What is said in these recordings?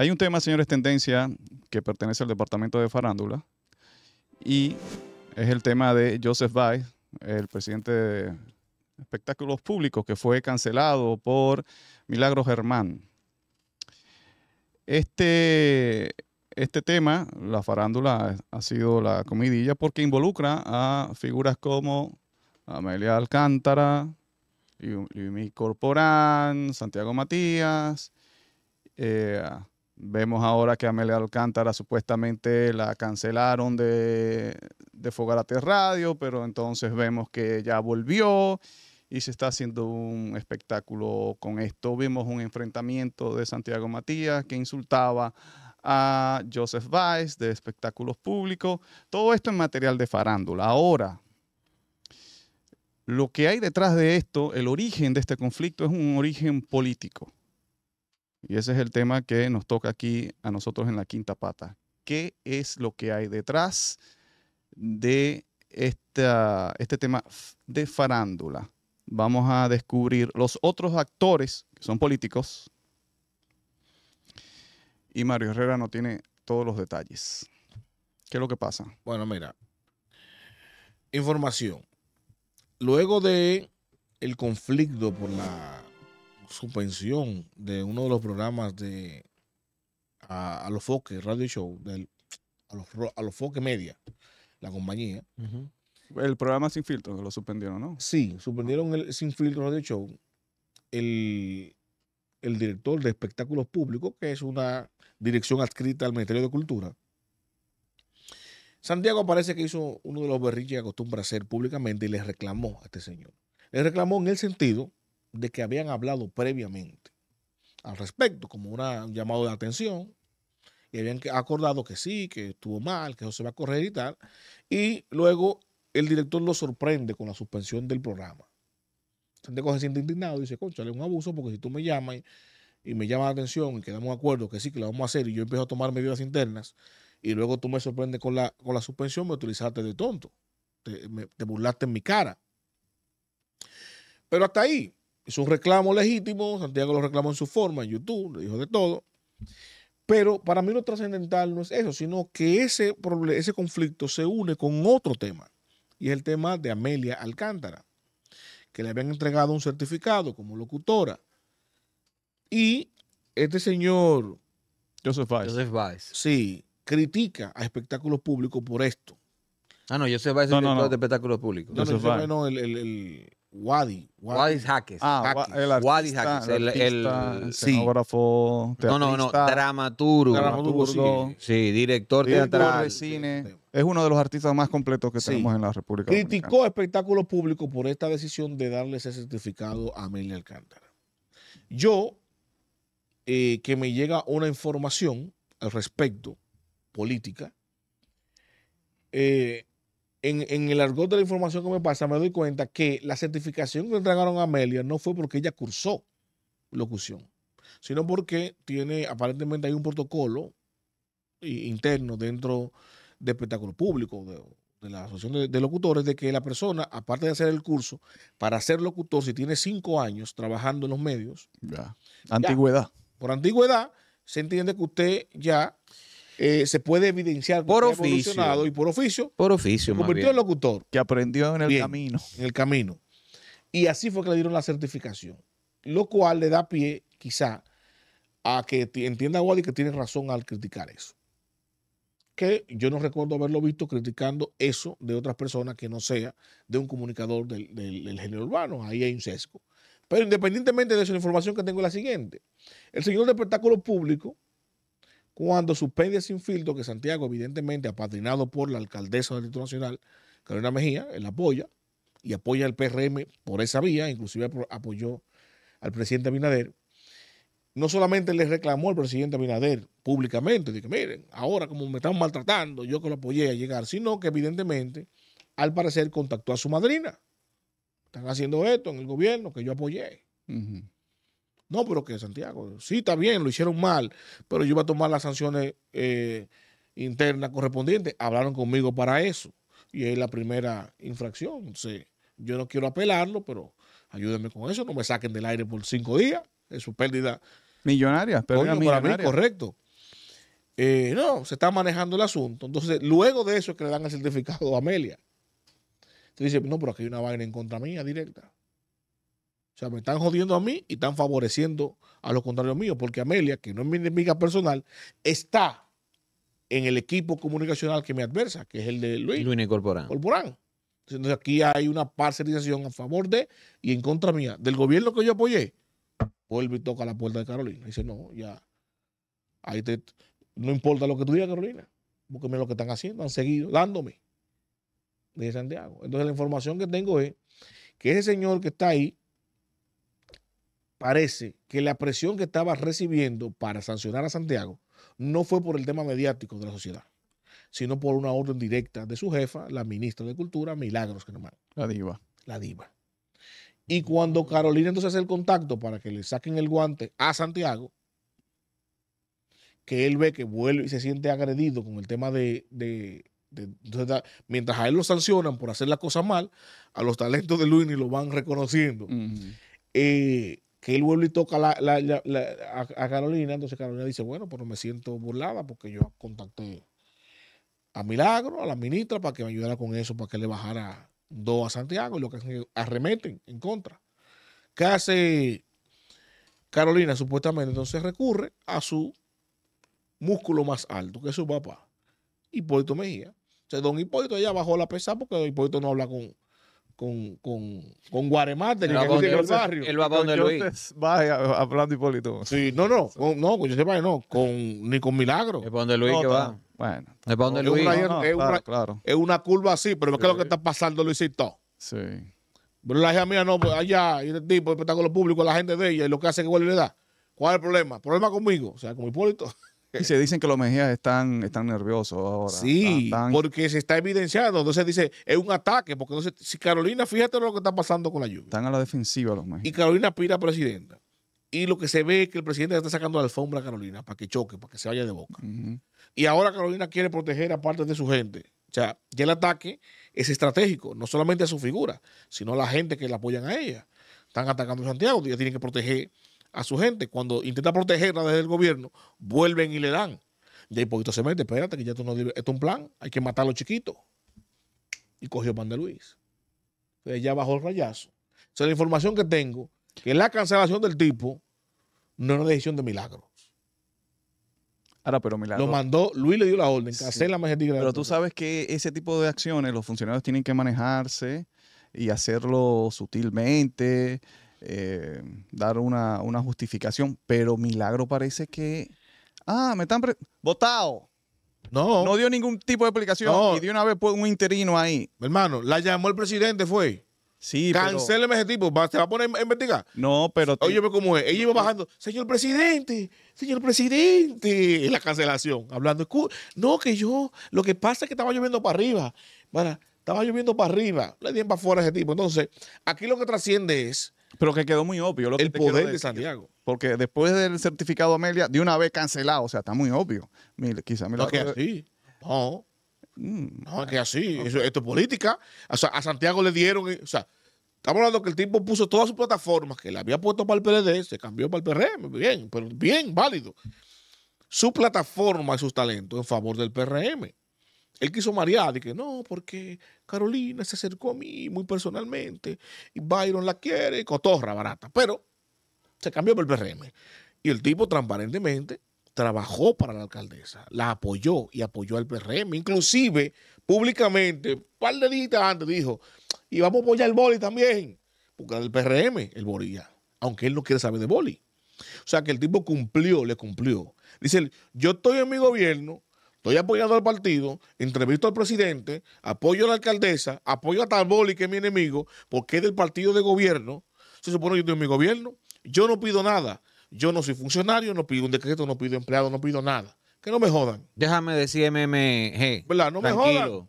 Hay un tema, señores, tendencia que pertenece al departamento de farándula y es el tema de Joseph Weiss, el presidente de espectáculos públicos que fue cancelado por Milagro Germán. Este, este tema, la farándula, ha sido la comidilla porque involucra a figuras como Amelia Alcántara, Yumi Corporán, Santiago Matías, eh, Vemos ahora que Amelia Alcántara supuestamente la cancelaron de, de Fogarate Radio, pero entonces vemos que ya volvió y se está haciendo un espectáculo con esto. Vimos un enfrentamiento de Santiago Matías que insultaba a Joseph Weiss de espectáculos públicos. Todo esto en material de farándula. Ahora, lo que hay detrás de esto, el origen de este conflicto es un origen político. Y ese es el tema que nos toca aquí a nosotros en la quinta pata. ¿Qué es lo que hay detrás de este tema de farándula? Vamos a descubrir los otros actores que son políticos. Y Mario Herrera no tiene todos los detalles. ¿Qué es lo que pasa? Bueno, mira. Información. Luego de el conflicto por la Suspensión de uno de los programas de a, los foques radio show del, a los a foques media la compañía el programa sin filtro lo suspendieron no sí suspendieron el sin filtro radio show el el director de espectáculos públicos que es una dirección adscrita al ministerio de cultura Santiago parece que hizo uno de los berriches que acostumbra hacer públicamente y le reclamó a este señor. Le reclamó en el sentido de que habían hablado previamente al respecto, como un llamado de atención, y habían acordado que sí, que estuvo mal, que eso se va a correr y tal, y luego el director lo sorprende con la suspensión del programa. entonces se siente indignado y dice, conchale, es un abuso porque si tú me llamas y, me llamas la atención y quedamos de acuerdo que sí, que lo vamos a hacer y yo empiezo a tomar medidas internas y luego tú me sorprendes con la, con la suspensión, me utilizaste de tonto, te burlaste en mi cara. Pero hasta ahí, es un reclamo legítimo, Santiago lo reclamó en su forma, en YouTube, le dijo de todo. Pero para mí lo trascendental no es eso, sino que ese, ese conflicto se une con otro tema, y es el tema de Amelia Alcántara, que le habían entregado un certificado como locutora. Y este señor... Joseph Weiss. Joseph Weiss. Sí, critica a espectáculos públicos por esto. Ah, no, Joseph Weiss es el no, de espectáculos públicos. No, no, no, el Wadi. Wadi Jaques. Ah, Wadi El, el, el No, no, no. Dramaturgo. sí. director, teatral. de cine. Es uno de los artistas más completos que tenemos en la República Criticó espectáculos públicos por esta decisión de darle ese certificado a Amelia Alcántara. Yo, eh, que me llega una información al respecto, política, eh, en, el argot de la información que me pasa, me doy cuenta que la certificación que entregaron a Amelia no fue porque ella cursó locución, sino porque tiene, aparentemente hay un protocolo interno dentro de espectáculo público, de, la Asociación de, Locutores de que la persona, aparte de hacer el curso, para ser locutor, si tiene cinco años trabajando en los medios, ya. antigüedad. por antigüedad, se entiende que usted ya eh, se puede evidenciar por oficio y por oficio. Por oficio, convirtió en locutor. Que aprendió en el camino. En el camino. Y así fue que le dieron la certificación, lo cual le da pie, quizá, a que entienda Wally que tiene razón al criticar eso. Que yo no recuerdo haberlo visto criticando eso de otras personas que no sea de un comunicador del, del, del género urbano. Ahí hay un sesgo. Pero independientemente de eso, información que tengo es la siguiente. El señor de espectáculo público cuando suspende sin filtro que Santiago, evidentemente apadrinado por la alcaldesa del Distrito Nacional, Carolina Mejía, él apoya y apoya al PRM por esa vía, inclusive apoyó al presidente Abinader. No solamente le reclamó al presidente Abinader públicamente, de que miren, ahora como me están maltratando, yo que lo apoyé a llegar, sino que evidentemente, al parecer, contactó a su madrina. Están haciendo esto en el gobierno que yo apoyé. No, pero que Santiago, sí, está bien, lo hicieron mal, pero yo iba a tomar las sanciones eh, internas correspondientes. Hablaron conmigo para eso. Y es la primera infracción. Entonces, yo no quiero apelarlo, pero ayúdenme con eso. No me saquen del aire por cinco días. Es su pérdida. Millonaria, pero correcto. Eh, no, se está manejando el asunto. Entonces, luego de eso es que le dan el certificado a Amelia. dice, no, pero aquí hay una vaina en contra mía directa. O sea, me están jodiendo a mí y están favoreciendo a lo contrario mío, porque Amelia, que no es mi enemiga personal, está en el equipo comunicacional que me adversa, que es el de Luis. Luis Corporán. Corporán. Entonces aquí hay una parcialización a favor de y en contra mía. Del gobierno que yo apoyé, vuelve y toca la puerta de Carolina. dice, no, ya. Ahí no importa lo que tú digas, Carolina, porque lo que están haciendo, han seguido dándome de Santiago. Entonces la información que tengo es que ese señor que está ahí, parece que la presión que estaba recibiendo para sancionar a Santiago no fue por el tema mediático de la sociedad, sino por una orden directa de su jefa, la ministra de Cultura, Milagros Germán. La diva. La diva. Y cuando Carolina entonces hace el contacto para que le saquen el guante a Santiago, que él ve que vuelve y se siente agredido con el tema de... mientras a él lo sancionan por hacer la cosa mal, a los talentos de Luis Luini lo van reconociendo. eh, que él vuelve y toca a, Carolina, entonces Carolina dice, bueno, pero me siento burlada porque yo contacté a Milagro, a la ministra, para que me ayudara con eso, para que le bajara dos a Santiago, y lo que arremeten en contra. ¿Qué hace Carolina? Supuestamente entonces recurre a su músculo más alto, que es su papá, Hipólito Mejía. O sea, don Hipólito ya bajó la pesa porque don Hipólito no habla con, con, con, con Guaremate, el, que el barrio. El babón de Luis. Va hablando Hipólito. Sí, no, no, con, no, con José Valle no, con, ni con Milagro. El babón de Luis que va. Bueno. El babón de Luis. Es, no, es, una, es una curva así, pero es lo que está pasando, Luisito? Sí. Pero la hija mía no, pues, allá, y este tipo, el espectáculo público, la gente de ella, y lo que hace que vuelve le da. ¿Cuál es el problema? ¿Problema conmigo? O sea, con Hipólito. Y se dicen que los Mejías están, están nerviosos ahora. Sí, porque se está evidenciando. Entonces dice, es un ataque. Porque si Carolina, fíjate lo que está pasando con la lluvia. Están a la defensiva los Mejías. Y Carolina pira presidenta. Y lo que se ve es que el presidente está sacando la alfombra a Carolina para que choque, para que se vaya de boca. Y ahora Carolina quiere proteger a parte de su gente. O sea, ya el ataque es estratégico, no solamente a su figura, sino a la gente que la apoyan a ella. Están atacando a Santiago, ella tienen que proteger a su gente. Cuando intenta protegerla desde el gobierno, vuelven y le dan. de ahí poquito se mete, espérate que ya tú no esto es un plan, hay que matar a los chiquitos. Y cogió Pan de Luis. Entonces ya bajó el rayazo. sea, la información que tengo, que la cancelación del tipo no es una decisión de milagro. Ahora, pero milagro. Lo mandó, Luis le dio la orden, la Pero tú sabes que ese tipo de acciones los funcionarios tienen que manejarse y hacerlo sutilmente. Eh, dar una, justificación, pero Milagro parece que... Ah, me están... ¡Votado! No. No dio ningún tipo de explicación no. y dio una vez un interino ahí. Hermano, la llamó el presidente, fue. Sí, Cancéleme ese tipo, se va a poner a investigar. No, pero. Oye, cómo es. Ella iba bajando, señor presidente, señor presidente. La cancelación, hablando. No, que yo, lo que pasa es que estaba lloviendo para arriba. Para, estaba lloviendo para arriba. Le dieron para afuera ese tipo. Entonces, aquí lo que trasciende es pero que quedó muy obvio. el poder de Santiago. Porque después del certificado Amelia, de una vez cancelado, o sea, está muy obvio. Mira, quizá que así. Mm. No. que así. esto es política. O sea, a Santiago le dieron. Eh, o sea, estamos hablando que el tipo puso todas sus plataformas que le había puesto para el PLD, se cambió para el PRM. Bien, pero bien, válido. Su plataforma y sus talentos en favor del PRM él quiso marear, dije, que no, porque Carolina se acercó a mí muy personalmente y Byron la quiere, cotorra barata. Pero se cambió por el PRM. Y el tipo transparentemente trabajó para la alcaldesa, la apoyó y apoyó al PRM. Inclusive, públicamente, un par de días antes dijo, y vamos a apoyar al boli también, porque era del PRM, el boli aunque él no quiere saber de boli. O sea que el tipo cumplió, le cumplió. Dice, yo estoy en mi gobierno Estoy apoyando al partido, entrevisto al presidente, apoyo a la alcaldesa, apoyo a Talboli, que es mi enemigo, porque es del partido de gobierno. Se supone que yo estoy en mi gobierno. Yo no pido nada. Yo no soy funcionario, no pido un decreto, no pido empleado, no pido nada. Que no me jodan. Déjame decir MMG. ¿Verdad? No me jodan.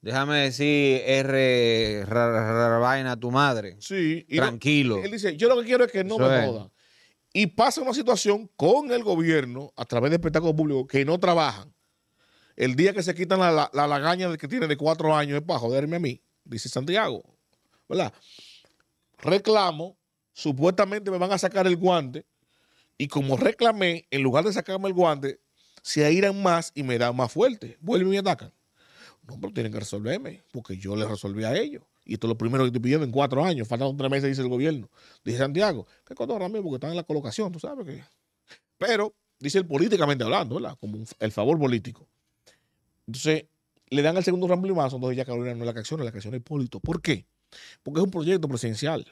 Déjame decir R, vaina tu madre. Sí. Tranquilo. él dice, yo lo que quiero es que no me jodan. Y pasa una situación con el gobierno, a través de espectáculos públicos, que no trabajan. El día que se quitan la, la, lagaña que tiene de cuatro años es para joderme a mí, dice Santiago. ¿Verdad? Reclamo, supuestamente me van a sacar el guante. Y como reclamé, en lugar de sacarme el guante, se airan más y me dan más fuerte. Vuelven y me atacan. No, pero tienen que resolverme, porque yo les resolví a ellos. Y esto es lo primero que estoy pidiendo en cuatro años. Faltan tres meses, dice el gobierno. Dice Santiago, ¿qué cuando Ramírez, porque están en la colocación, tú sabes que. Pero, dice él políticamente hablando, ¿verdad? Como el favor político. Entonces, le dan el segundo ramblimazo, entonces ya Carolina no es la que la que acciona Hipólito. ¿Por qué? Porque es un proyecto presidencial.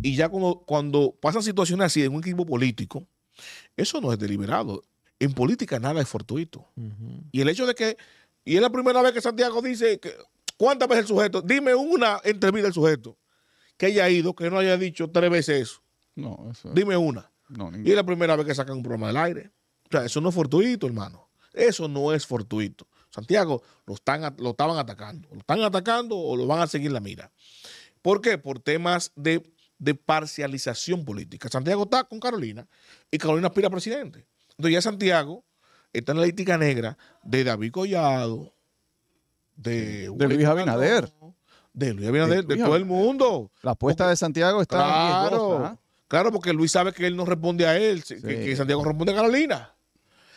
Y ya cuando, cuando pasan situaciones así en un equipo político, eso no es deliberado. En política nada es fortuito. Y el hecho de que, y es la primera vez que Santiago dice, que, ¿cuántas veces el sujeto? Dime una entrevista del sujeto que haya ido, que no haya dicho tres veces eso. No, eso... Dime una. y es la primera vez que sacan un programa del aire. O sea, eso no es fortuito, hermano. Eso no es fortuito. Santiago lo, están, lo estaban atacando. Lo están atacando o lo van a seguir la mira. ¿Por qué? Por temas de, parcialización política. Santiago está con Carolina y Carolina aspira a presidente. Entonces ya Santiago está en la ética negra de David Collado, de, Luis Abinader. De Luis Abinader, de, todo el mundo. La apuesta de Santiago está claro, ¿ah? Claro, porque Luis sabe que él no responde a él, que Santiago responde a Carolina.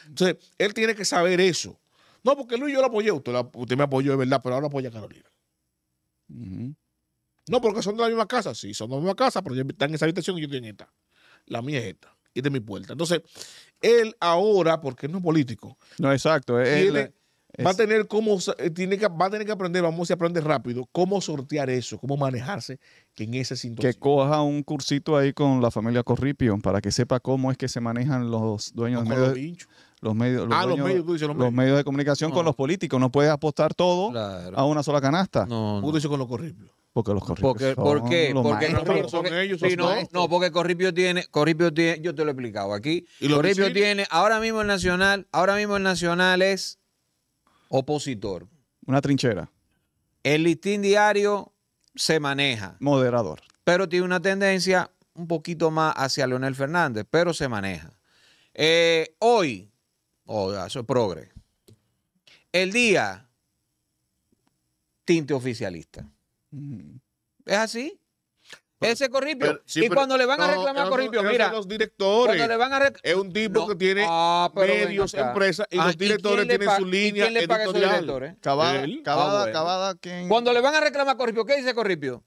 Entonces, él tiene que saber eso. No, porque Luis yo lo apoyé, usted, me apoyó de verdad, pero ahora apoya a Carolina. No, porque son de la misma casa. Sí, son de la misma casa, pero están en esa habitación y yo tengo en esta. La mía es esta. Y de mi puerta. Entonces, él ahora, porque él no es político. No, exacto. va, a tener cómo, eh, tiene que, va a tener que aprender, vamos a aprender rápido, cómo sortear eso, cómo manejarse en ese sentido. Que coja un cursito ahí con la familia Corripio para que sepa cómo es que se manejan los dueños de de medios. Los medios, los, ah, medios, de comunicación con los políticos. No puedes apostar todo a una sola canasta. No, no. Tú dices con los corripios. Porque los corripios. Porque, ¿Por qué? porque, no, porque, son ellos. no, no, porque Corripio tiene, Corripio tiene, yo te lo he explicado aquí. Corripio tiene, ahora mismo el Nacional, ahora mismo el Nacional es opositor. Una trinchera. El listín diario se maneja. Moderador. Pero tiene una tendencia un poquito más hacia Leonel Fernández, pero se maneja. Eh, hoy, Oh, eso es progre. El día, tinte oficialista. Mm. ¿Es así? Ese Corripio. y cuando le van a reclamar a Corripio, mira. los directores. Le van a es un tipo que tiene medios, empresas, y los directores tienen su línea. ¿Quién le paga a esos directores? Cuando le van a reclamar a Corripio, ¿qué dice Corripio?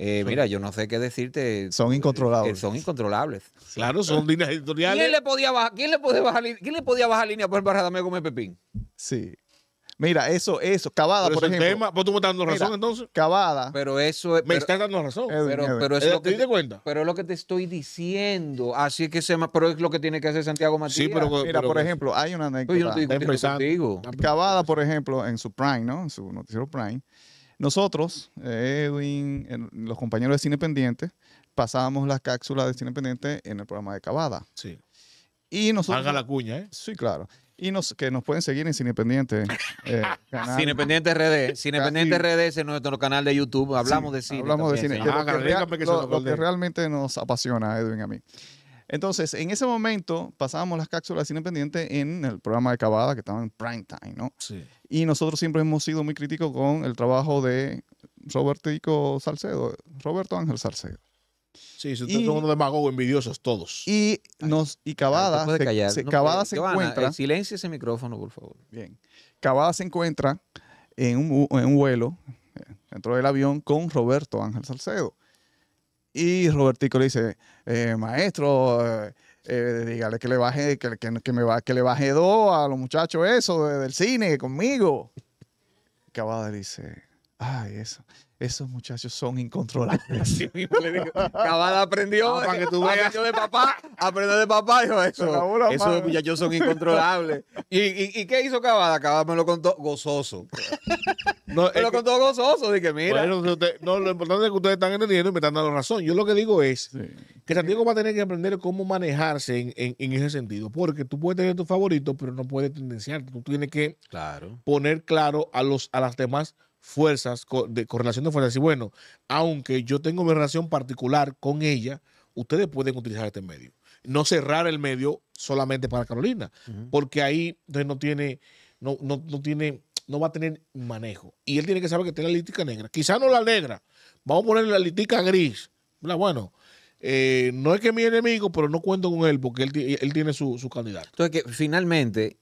Eh, mira, yo no sé qué decirte. Son eh, incontrolables. Eh, son incontrolables. Claro, son ah. líneas editoriales. ¿Quién le podía bajar, quién le podía bajar, quién le podía bajar línea por Pepín? Sí. Mira, eso, eso, Cavada, por ejemplo. El tema, pues, tú me estás dando razón entonces? Cavada. Pero eso es. Me estás dando razón. pero, es lo que. Te, cuenta? Pero es lo que te estoy diciendo. Así es que se. Pero es lo que tiene que hacer Santiago Matías. Sí, pero. Mira, por ejemplo, hay una anécdota. Pues yo no estoy Cavada, por ejemplo, en su Prime, ¿no? En su noticiero Prime. Nosotros, Edwin, los compañeros de Cine Pendiente, pasábamos las cápsulas de Cine Pendiente en el programa de Cavada. Sí. Y nosotros, Haga la cuña, ¿eh? Sí, claro. Y nos, que nos pueden seguir en Cinependiente. Eh, canal. Cinependiente RD. Cinependiente RD es nuestro canal de YouTube. Hablamos de cine. Hablamos de cine. lo que realmente nos apasiona, Edwin, a mí. Entonces, en ese momento pasábamos las cápsulas de pendiente en el programa de Cavada, que estaba en prime time, ¿no? Sí. Y nosotros siempre hemos sido muy críticos con el trabajo de Salcedo, Roberto Ángel Salcedo. Sí, son unos demagogos envidiosos todos. Y nos y Cavada se, Cavada se encuentra. Eh, Silencia ese micrófono, por favor. Bien. Cavada se encuentra en un vuelo eh, dentro del avión con Roberto Ángel Salcedo. Y Robertico le dice, eh, maestro, eh, eh, dígale que le baje, que, me va, que le baje dos a los muchachos eso del cine conmigo. Cavada dice, ay, eso esos muchachos son incontrolables. Cabal aprendió, ah, para que tú veas. aprendió de papá, aprendió de papá, dijo eso. Esos madre. muchachos son incontrolables. ¿Y, y, y qué hizo Cabal? Cabal me lo contó gozoso. no, me lo contó gozoso, dije, mira. Bueno, no, lo importante es que ustedes están entendiendo y me están dando razón. Yo lo que digo es que Santiago va a tener que aprender cómo manejarse en, en, en, ese sentido, porque tú puedes tener tu favorito, pero no puedes tendenciarte. Tú tienes que claro. poner claro a, los, a las demás personas fuerzas, de correlación de fuerzas, y bueno, aunque yo tengo mi relación particular con ella, ustedes pueden utilizar este medio. No cerrar el medio solamente para Carolina, porque ahí no tiene, no, no, no, tiene, no va a tener manejo. Y él tiene que saber que tiene la lítica negra. Quizá no la negra, vamos a ponerle la lítica gris. Bueno, eh, no es que mi enemigo, pero no cuento con él porque él, tiene su, candidato. Entonces, finalmente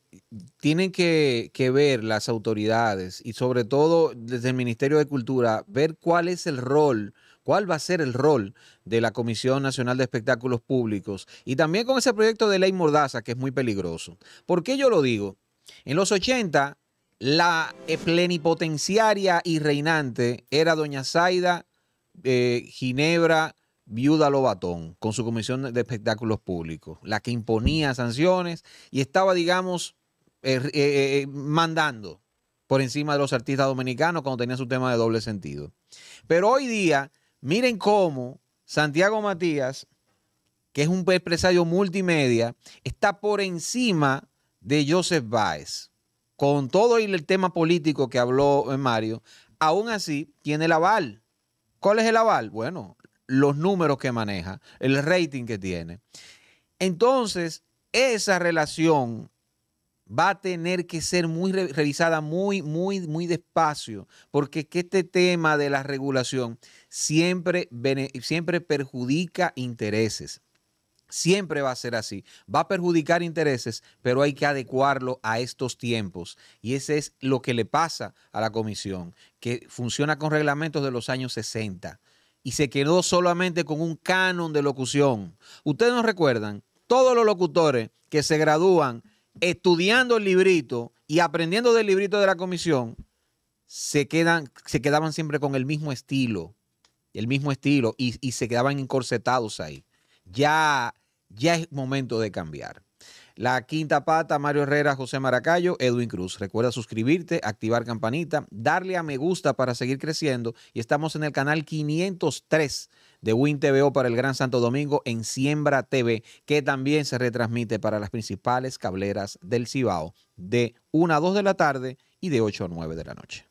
tienen que, ver las autoridades y sobre todo desde el Ministerio de Cultura, ver cuál es el rol, cuál va a ser el rol de la Comisión Nacional de Espectáculos Públicos y también con ese proyecto de ley Mordaza que es muy peligroso. ¿Por qué yo lo digo? En los 80, la eh, plenipotenciaria y reinante era doña Zaida eh, Ginebra. Viuda Lobatón con su comisión de espectáculos públicos, la que imponía sanciones y estaba, digamos, er, eh, eh, eh, mandando por encima de los artistas dominicanos cuando tenía su tema de doble sentido. Pero hoy día, miren cómo Santiago Matías, que es un empresario multimedia, está por encima de Joseph Báez, Con todo el tema político que habló Mario, aún así tiene el aval. ¿Cuál es el aval? Bueno, los números que maneja, el rating que tiene. Entonces, esa relación va a tener que ser muy revisada muy, muy, muy despacio, porque este tema de la regulación siempre, siempre perjudica intereses. Siempre va a ser así. Va a perjudicar intereses, pero hay que adecuarlo a estos tiempos. Y ese es lo que le pasa a la comisión, que funciona con reglamentos de los años 60 y se quedó solamente con un canon de locución. Ustedes nos recuerdan, todos los locutores que se gradúan estudiando el librito y aprendiendo del librito de la comisión, se, quedan, se quedaban siempre con el mismo estilo, el mismo estilo, y, y se quedaban encorsetados ahí. Ya, ya es momento de cambiar. La quinta pata, Mario Herrera, José Maracayo, Edwin Cruz. Recuerda suscribirte, activar campanita, darle a me gusta para seguir creciendo y estamos en el canal 503 de WinTVO para el Gran Santo Domingo en Siembra TV, que también se retransmite para las principales cableras del Cibao de 1 a 2 de la tarde y de 8 a 9 de la noche.